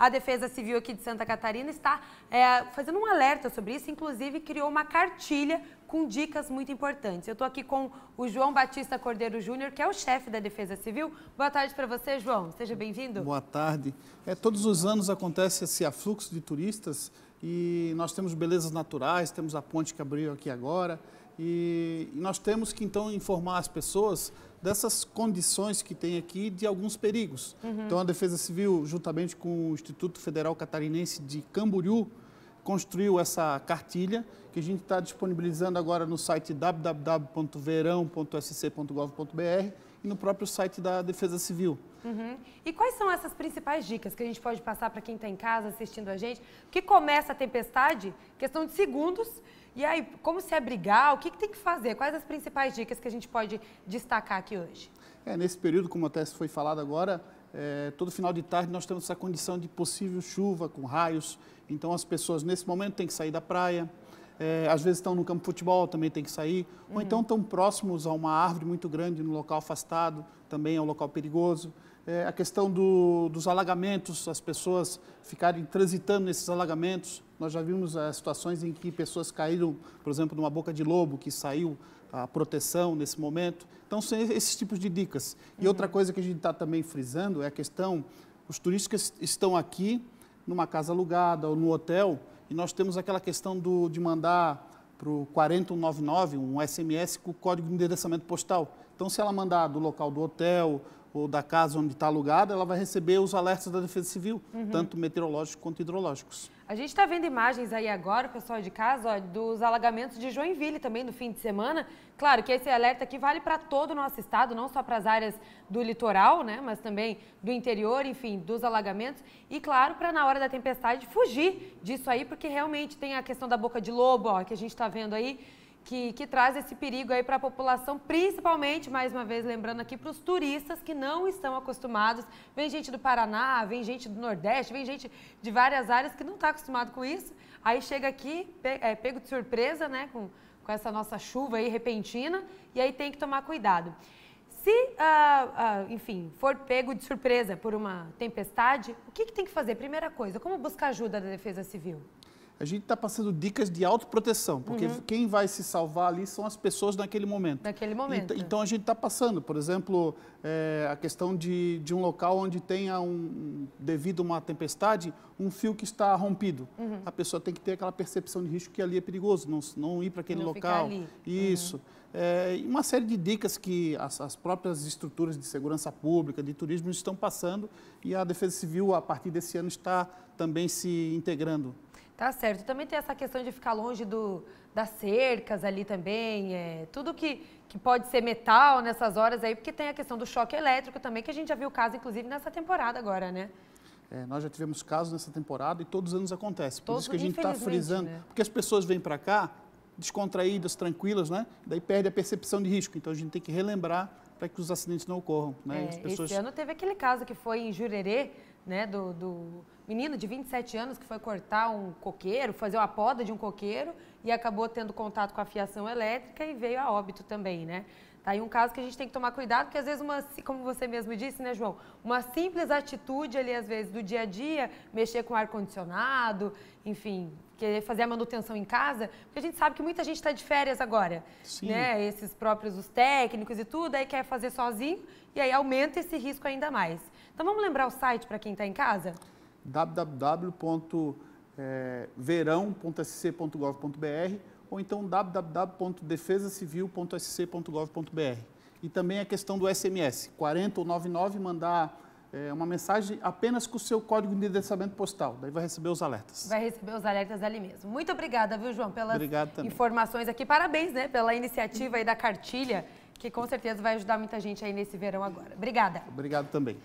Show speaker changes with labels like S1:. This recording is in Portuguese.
S1: A Defesa Civil aqui de Santa Catarina está é, fazendo um alerta sobre isso, inclusive criou uma cartilha com dicas muito importantes. Eu estou aqui com o João Batista Cordeiro Júnior, que é o chefe da Defesa Civil. Boa tarde para você, João. Seja bem-vindo. Boa
S2: tarde. É, todos os anos acontece esse afluxo de turistas e nós temos belezas naturais, temos a ponte que abriu aqui agora, e nós temos que então informar as pessoas dessas condições que tem aqui de alguns perigos.
S1: Uhum. Então a Defesa
S2: Civil, juntamente com o Instituto Federal Catarinense de Camboriú, construiu essa cartilha que a gente está disponibilizando agora no site www.verão.sc.gov.br e no próprio site da Defesa Civil.
S1: Uhum. E quais são essas principais dicas que a gente pode passar para quem está em casa assistindo a gente? Que começa a tempestade, questão de segundos, e aí como se abrigar, é o que, que tem que fazer? Quais as principais dicas que a gente pode destacar aqui hoje?
S2: É, nesse período, como até foi falado agora, é, todo final de tarde nós temos essa condição de possível chuva com raios. Então as pessoas nesse momento têm que sair da praia, é, às vezes estão no campo de futebol, também tem que sair, uhum. ou então estão próximos a uma árvore muito grande, no local afastado, também é um local perigoso. É, a questão do, dos alagamentos, as pessoas ficarem transitando nesses alagamentos. Nós já vimos as é, situações em que pessoas caíram, por exemplo, numa boca de lobo, que saiu a proteção nesse momento. Então, são esses tipos de dicas. E uhum. outra coisa que a gente está também frisando é a questão: os turistas estão aqui numa casa alugada ou no hotel, e nós temos aquela questão do, de mandar para o 4199 um SMS com o código de endereçamento postal. Então, se ela mandar do local do hotel, ou da casa onde está alugada, ela vai receber os alertas da Defesa Civil, uhum. tanto meteorológicos quanto hidrológicos.
S1: A gente está vendo imagens aí agora, pessoal de casa, ó, dos alagamentos de Joinville também no fim de semana. Claro que esse alerta aqui vale para todo o nosso estado, não só para as áreas do litoral, né, mas também do interior, enfim, dos alagamentos. E claro, para na hora da tempestade fugir disso aí, porque realmente tem a questão da boca de lobo, ó, que a gente está vendo aí que, que traz esse perigo aí para a população, principalmente, mais uma vez, lembrando aqui, para os turistas que não estão acostumados. Vem gente do Paraná, vem gente do Nordeste, vem gente de várias áreas que não está acostumado com isso. Aí chega aqui, pe é, pego de surpresa, né, com, com essa nossa chuva aí repentina, e aí tem que tomar cuidado. Se, ah, ah, enfim, for pego de surpresa por uma tempestade, o que, que tem que fazer? Primeira coisa, como buscar ajuda da Defesa Civil?
S2: A gente está passando dicas de autoproteção, porque uhum. quem vai se salvar ali são as pessoas naquele momento.
S1: Naquele momento.
S2: E, então a gente está passando, por exemplo, é, a questão de, de um local onde tenha, um, devido a uma tempestade, um fio que está rompido. Uhum. A pessoa tem que ter aquela percepção de risco que ali é perigoso, não, não ir para aquele não local. Ficar ali. Isso. Uhum. É, uma série de dicas que as, as, próprias estruturas de segurança pública, de turismo estão passando e a Defesa Civil, a partir desse ano, está também se integrando
S1: Tá certo. Também tem essa questão de ficar longe do, das cercas ali também, é, tudo que, que pode ser metal nessas horas aí, porque tem a questão do choque elétrico também, que a gente já viu o caso, inclusive, nessa temporada agora, né?
S2: É, nós já tivemos casos nessa temporada e todos os anos acontece. Por todos, isso que a gente está frisando. Né? Porque as pessoas vêm para cá descontraídas, tranquilas, né? Daí perde a percepção de risco. Então a gente tem que relembrar para que os acidentes não ocorram. Né? É, pessoas... Esse ano
S1: teve aquele caso que foi em Jurerê, né, do, do menino de 27 anos que foi cortar um coqueiro, fazer uma poda de um coqueiro e acabou tendo contato com a fiação elétrica e veio a óbito também, né? Tá aí um caso que a gente tem que tomar cuidado, porque às vezes, uma, como você mesmo disse, né, João? Uma simples atitude ali, às vezes, do dia a dia, mexer com ar-condicionado, enfim, querer fazer a manutenção em casa, porque a gente sabe que muita gente está de férias agora, Sim. né? Esses próprios, os técnicos e tudo, aí quer fazer sozinho e aí aumenta esse risco ainda mais. Então vamos lembrar o site para quem está em casa?
S2: www é, verão.sc.gov.br ou então www.defesacivil.sc.gov.br. E também a questão do SMS, 40 ou 99, mandar é, uma mensagem apenas com o seu código de endereçamento postal. Daí vai receber os alertas.
S1: Vai receber os alertas ali mesmo. Muito obrigada, viu, João, pelas informações aqui. Parabéns, né, pela iniciativa aí da cartilha, que com certeza vai ajudar muita gente aí nesse verão agora. Obrigada.
S2: Obrigado também.